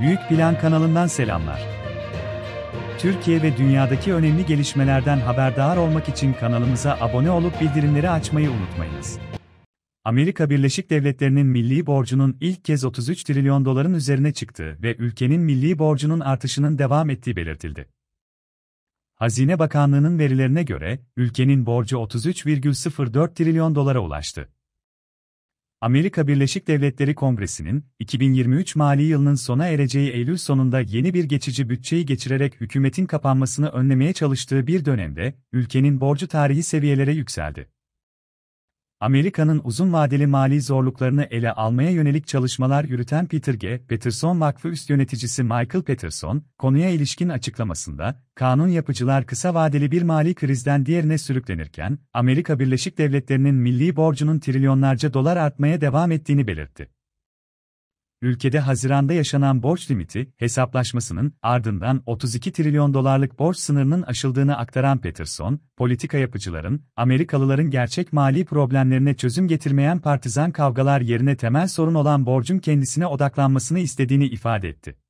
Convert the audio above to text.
Büyük Plan kanalından selamlar. Türkiye ve dünyadaki önemli gelişmelerden haberdar olmak için kanalımıza abone olup bildirimleri açmayı unutmayınız. Amerika Birleşik Devletleri'nin milli borcunun ilk kez 33 trilyon doların üzerine çıktığı ve ülkenin milli borcunun artışının devam ettiği belirtildi. Hazine Bakanlığı'nın verilerine göre, ülkenin borcu 33,04 trilyon dolara ulaştı. Amerika Birleşik Devletleri Kongresi'nin 2023 mali yılının sona ereceği Eylül sonunda yeni bir geçici bütçeyi geçirerek hükümetin kapanmasını önlemeye çalıştığı bir dönemde ülkenin borcu tarihi seviyelere yükseldi. Amerika'nın uzun vadeli mali zorluklarını ele almaya yönelik çalışmalar yürüten Peter G. Peterson Vakfı üst yöneticisi Michael Peterson, konuya ilişkin açıklamasında, kanun yapıcılar kısa vadeli bir mali krizden diğerine sürüklenirken, Amerika Birleşik Devletleri'nin milli borcunun trilyonlarca dolar artmaya devam ettiğini belirtti ülkede Haziran'da yaşanan borç limiti hesaplaşmasının ardından 32 trilyon dolarlık borç sınırının aşıldığını aktaran Peterson, politika yapıcıların, Amerikalıların gerçek mali problemlerine çözüm getirmeyen partizan kavgalar yerine temel sorun olan borcun kendisine odaklanmasını istediğini ifade etti.